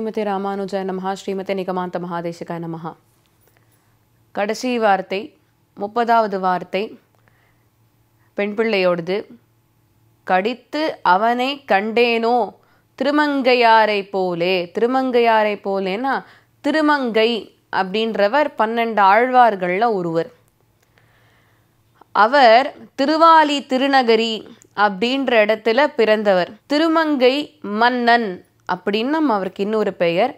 ஸ்ரீமதி ராமானுஜாய நமஹா ஸ்ரீமதி நிகமாந்த மகாதேசிகாய நமஹா கடைசி வார்த்தை முப்பதாவது வார்த்தை பெண் பிள்ளையோடது கடித்து அவனை கண்டேனோ திருமங்கையாரை போலே திருமங்கையாரை போலேன்னா திருமங்கை அப்படின்றவர் பன்னெண்டு ஆழ்வார்களில் ஒருவர் அவர் திருவாலி திருநகரி அப்படின்ற இடத்துல பிறந்தவர் திருமங்கை மன்னன் அப்படின்னு நம்ம அவருக்கு இன்னொரு பெயர்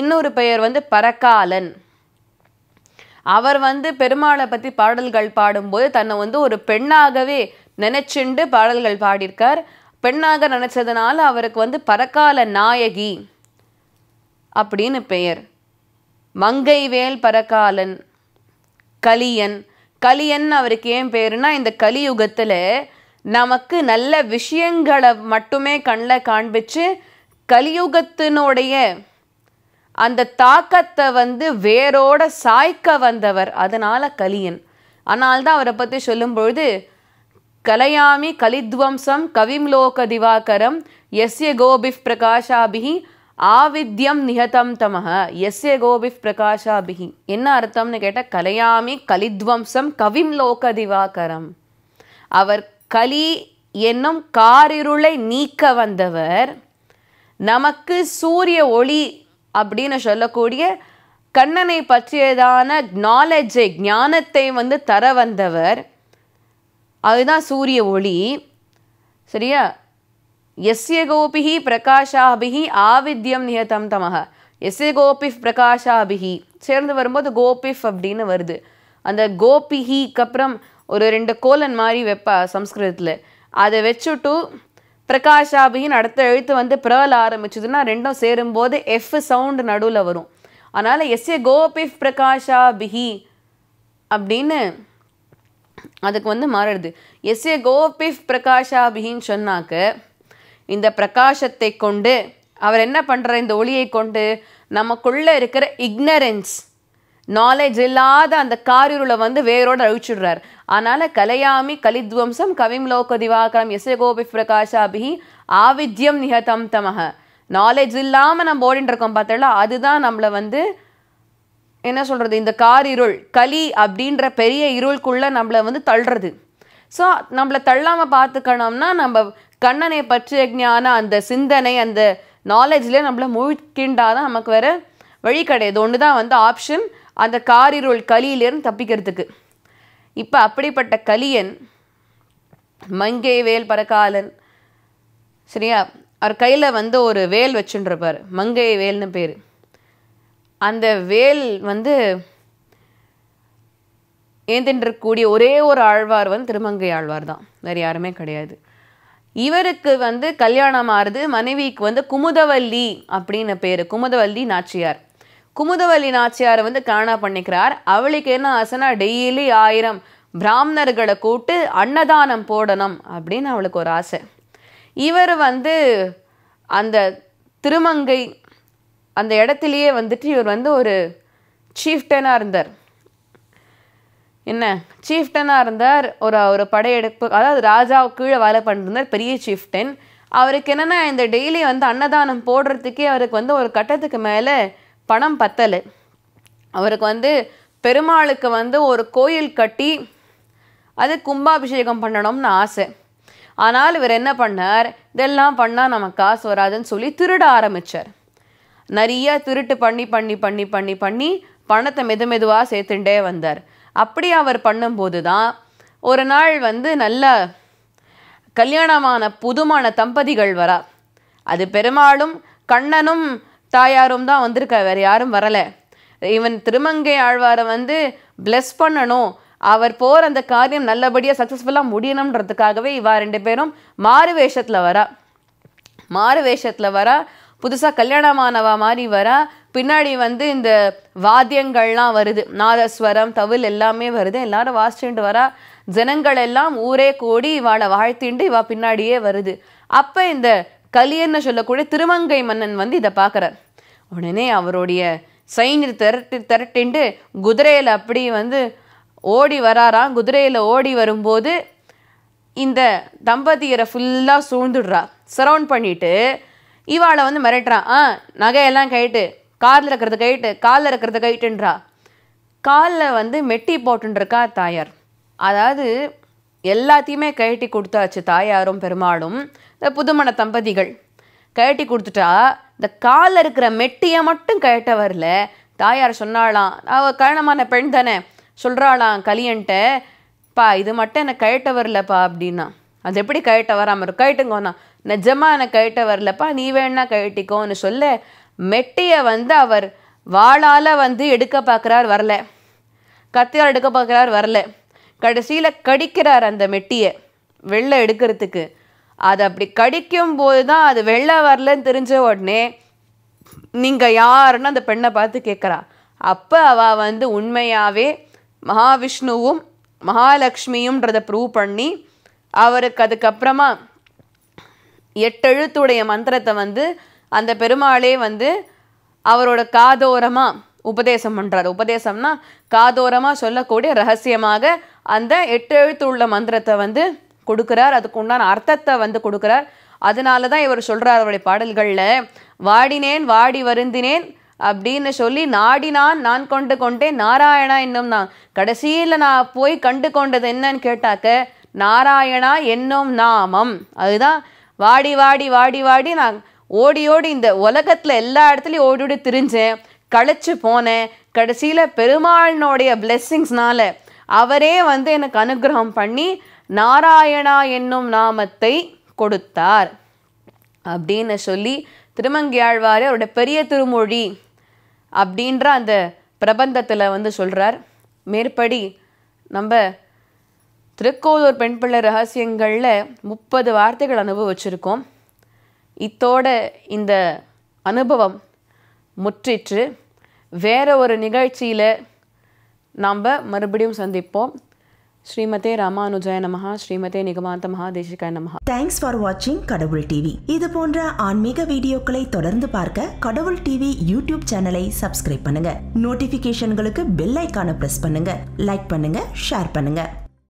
இன்னொரு பெயர் வந்து பரக்காலன் அவர் வந்து பெருமாளை பற்றி பாடல்கள் பாடும்போது தன்னை வந்து ஒரு பெண்ணாகவே நினைச்சுண்டு பாடல்கள் பாடியிருக்கார் பெண்ணாக நினைச்சதுனால அவருக்கு வந்து பரக்கால நாயகி அப்படின்னு பெயர் மங்கைவேல் பரக்காலன் கலியன் கலியன் அவருக்கு ஏன் பேருனா இந்த கலியுகத்தில் நமக்கு நல்ல விஷயங்களை மட்டுமே கண்ணில் காண்பிச்சு கலியுகத்தினுடைய அந்த தாக்கத்தை வந்து வேரோட சாய்க்க வந்தவர் அதனால் கலியன் ஆனால்தான் அவரை பற்றி சொல்லும் பொழுது கலையாமி கலித்வம்சம் கவிம் லோக திவாகரம் எஸ்ய கோபிஃப் பிரகாஷாபிகி ஆவித்யம் நிகதம் தமக எஸ்ய கோபிஃப் பிரகாஷாபிகி என்ன அர்த்தம்னு கேட்டால் கலையாமி கலித்வம்சம் கவிம் லோக திவாகரம் அவர் கலி என்னும் காரிருளை நீக்க வந்தவர் நமக்கு சூரிய ஒளி அப்படின்னு சொல்லக்கூடிய கண்ணனை பற்றியதான நாலேஜை ஞானத்தை வந்து தர வந்தவர் அதுதான் சூரிய ஒளி சரியா எஸ்ய கோபிகி பிரகாஷாபிகி ஆவித்யம் நிகதம் தமக எஸ்ய கோபிஃப் பிரகாஷாபிகி சேர்ந்து வரும்போது கோபிஃப் அப்படின்னு வருது அந்த கோபிஹிக்கு அப்புறம் ஒரு ரெண்டு கோலன் மாதிரி வைப்பா சம்ஸ்கிருதத்தில் அதை வச்சுட்டு பிரகாஷாபியின் அடுத்த எழுத்து வந்து பிரவல ஆரம்பிச்சதுன்னா ரெண்டும் சேரும்போது எஃப் சவுண்டு நடுவில் வரும் அதனால் ஏ கோபி பிரகாஷா பிஹி அப்படின்னு அதுக்கு வந்து மாறுது ஏ கோபி பிரகாஷா பிஹின்னு சொன்னாக்க இந்த பிரகாஷத்தை கொண்டு அவர் என்ன பண்ணுற இந்த ஒளியை கொண்டு நமக்குள்ளே இருக்கிற இக்னரன்ஸ் நாலேஜ் இல்லாத அந்த காரிருளை வந்து வேரோடு அழிச்சுடுறார் அதனால் கலையாமி கலித்வம்சம் கவிம் லோக திவாகரம் எசகோபி பிரகாஷாபிஹி ஆவித்யம் நிகதம் தமக நாலேஜ் இல்லாமல் நம்ம ஓடிட்டு இருக்கோம் பார்த்தல அதுதான் நம்மளை வந்து என்ன சொல்கிறது இந்த காரிருள் களி அப்படின்ற பெரிய இருளுக்குள்ளே நம்மளை வந்து தள்ளுறது ஸோ நம்மளை தள்ளாமல் பார்த்துக்கணும்னா நம்ம கண்ணனை பற்றிய ஞான அந்த சிந்தனை அந்த நாலேஜ்லேயே நம்மளை முழுக்கிண்டாதான் நமக்கு வேறு வழி கிடையாது ஒன்று தான் வந்து ஆப்ஷன் அந்த காரிருள் கலியிலிருந்து தப்பிக்கிறதுக்கு இப்போ அப்படிப்பட்ட கலியன் மங்கை வேல் பரகாலன் சரியா அவர் கையில் வந்து ஒரு வேல் வச்சுருப்பார் மங்கை வேல்னு பேர் அந்த வேல் வந்து ஏந்தின்றக்கூடிய ஒரே ஒரு ஆழ்வார் வந்து திருமங்கை ஆழ்வார் தான் வேறு யாருமே கிடையாது இவருக்கு வந்து கல்யாணம் ஆறுது மனைவிக்கு வந்து குமுதவல்லி அப்படின்னு பேர் குமுதவல்லி நாச்சியார் குமுதவல்லி நாச்சியார் வந்து கல்யாணா பண்ணிக்கிறார் அவளுக்கு என்ன ஆசைனா டெய்லி ஆயிரம் பிராமணர்களை கூட்டு அன்னதானம் போடணும் அப்படின்னு அவளுக்கு ஒரு ஆசை இவர் வந்து அந்த திருமங்கை அந்த இடத்துலையே வந்துட்டு இவர் வந்து ஒரு சீஃப்டனாக இருந்தார் என்ன சீஃப்டனாக இருந்தார் ஒரு ஒரு படையெடுப்பு அதாவது ராஜாவுக்கு கீழே வேலை பண்ணிருந்தார் பெரிய சீஃப்டன் அவருக்கு என்னென்னா இந்த டெய்லி வந்து அன்னதானம் போடுறதுக்கே அவருக்கு வந்து ஒரு கட்டத்துக்கு மேலே பணம் பத்தலை அவருக்கு வந்து பெருமாளுக்கு வந்து ஒரு கோயில் கட்டி அது கும்பாபிஷேகம் பண்ணணும்னு ஆசை ஆனால் இவர் என்ன பண்ணார் இதெல்லாம் பண்ணால் நம்ம காசு வராதுன்னு சொல்லி திருட ஆரம்பித்தார் நிறைய திருட்டு பண்ணி பண்ணி பண்ணி பண்ணி பண்ணி பணத்தை மெது மெதுவாக சேர்த்துட்டே வந்தார் அப்படி அவர் பண்ணும்போது தான் ஒரு நாள் வந்து நல்ல கல்யாணமான புதுமான தம்பதிகள் வரா அது பெருமாளும் கண்ணனும் தாயாரும் தான் வந்திருக்கா வேறு யாரும் வரலை இவன் திருமங்கை ஆழ்வாரை வந்து பிளஸ் பண்ணணும் அவர் போகிற அந்த காரியம் நல்லபடியாக சக்ஸஸ்ஃபுல்லாக முடியணுன்றதுக்காகவே இவா ரெண்டு பேரும் மாறு வேஷத்தில் வரா மாறு வேஷத்தில் வரா புதுசாக கல்யாணமானவா மாதிரி வரா பின்னாடி வந்து இந்த வாத்தியங்கள்லாம் வருது நாதஸ்வரம் தவில் எல்லாமே வருது எல்லாரும் வாசிச்சுட்டு வரா ஜனங்கள் எல்லாம் ஊரே கூடி இவாளை வாழ்த்திண்டு இவா பின்னாடியே வருது அப்போ இந்த கலியர்னு சொல்லக்கூடிய திருமங்கை மன்னன் வந்து இதை பார்க்குறார் உடனே அவருடைய சைன்யத்தை திரட்டி திரட்டின்ட்டு குதிரையில் அப்படி வந்து ஓடி வராராம் குதிரையில் ஓடி வரும்போது இந்த தம்பதியரை ஃபுல்லாக சூழ்ந்துடுறா சரவுண்ட் பண்ணிவிட்டு இவாளை வந்து மிரட்டுறான் ஆ நகையெல்லாம் கைட்டு காரில் இருக்கிறது கைட்டு காலில் இருக்கிறது கைட்டுன்றா காலில் வந்து மெட்டி போட்டுருக்கா தாயார் அதாவது எல்லாத்தையுமே கழட்டி கொடுத்தாச்சு தாயாரும் பெருமாளும் இந்த புதுமண தம்பதிகள் கழட்டி கொடுத்துட்டா இந்த காலில் இருக்கிற மெட்டியை மட்டும் கழட்ட வரல தாயார் சொன்னாலாம் அவள் கரணமான பெண் தானே சொல்கிறாளாம் கலியன்ட்ட பா இது மட்டும் எனக்கு கழட்ட வரலப்பா அப்படின்னா அது எப்படி கழட்ட வராமல் இருக்கும் கழட்டுங்கண்ணா நிஜமாக எனக்கு கழட்ட வரலப்பா நீ வேணா கழட்டிக்கோன்னு சொல்ல மெட்டியை வந்து அவர் வாளால் வந்து எடுக்க பார்க்குறார் வரல கத்தியால் எடுக்க பார்க்குறார் வரல கடைசியில் கடிக்கிறார் அந்த மெட்டியை வெள்ளை எடுக்கிறதுக்கு அது அப்படி கடிக்கும் போது தான் அது வெள்ளை வரலன்னு தெரிஞ்ச உடனே நீங்கள் யாருன்னு அந்த பெண்ணை பார்த்து கேட்குறா அப்போ அவள் வந்து உண்மையாகவே மகாவிஷ்ணுவும் மகாலட்சுமியும்ன்றதை ப்ரூவ் பண்ணி அவருக்கு அதுக்கப்புறமா எட்டெழுத்துடைய மந்திரத்தை வந்து அந்த பெருமாளே வந்து அவரோட காதோரமாக உபதேசம் பண்ணுறாரு உபதேசம்னா காதோரமாக சொல்லக்கூடிய ரகசியமாக அந்த எட்டு எழுத்து உள்ள மந்திரத்தை வந்து கொடுக்குறார் அதுக்கு உண்டான அர்த்தத்தை வந்து கொடுக்குறார் அதனால தான் இவர் சொல்கிறார் அவருடைய பாடல்களில் வாடினேன் வாடி வருந்தினேன் அப்படின்னு சொல்லி நாடினான் நான் கொண்டு கொண்டேன் நாராயணா என்னும் நான் கடைசியில் நான் போய் கண்டு கொண்டது என்னன்னு கேட்டாக்க நாராயணா என்னும் நாமம் அதுதான் வாடி வாடி வாடி வாடி நான் ஓடி ஓடி இந்த உலகத்தில் எல்லா இடத்துலையும் ஓடி ஓடி திரிஞ்சேன் களைச்சு போனேன் கடைசியில் பெருமாளினுடைய பிளெஸ்ஸிங்ஸ்னால அவரே வந்து எனக்கு அனுகிரகம் பண்ணி நாராயணா என்னும் நாமத்தை கொடுத்தார் அப்படின்னு சொல்லி திருமங்கியாழ்வார் அவருடைய பெரிய திருமொழி அப்படின்ற அந்த பிரபந்தத்தில் வந்து சொல்கிறார் மேற்படி நம்ம திருக்கோதூர் பெண் பிள்ளை ரகசியங்களில் முப்பது வார்த்தைகள் அனுபவிச்சிருக்கோம் இத்தோட இந்த அனுபவம் முற்றிற்று வேற ஒரு நிகழ்ச்சியில் நாம் மறுபடியும் சந்திப்போம் ஸ்ரீமதே ராமானுஜய நமஹா ஸ்ரீமதே நிகமாந்த மகாதேசிகாய நமஹா தேங்க்ஸ் ஃபார் வாட்சிங் கடவுள் டிவி இது போன்ற ஆன்மீக வீடியோக்களை தொடர்ந்து பார்க்க கடவுள் டிவி யூடியூப் சேனலை சப்ஸ்கிரைப் பண்ணுங்க நோட்டிபிகேஷன்களுக்கு பெல் ஐக்கானை பிரஸ் பண்ணுங்க லைக் பண்ணுங்க ஷேர் பண்ணுங்க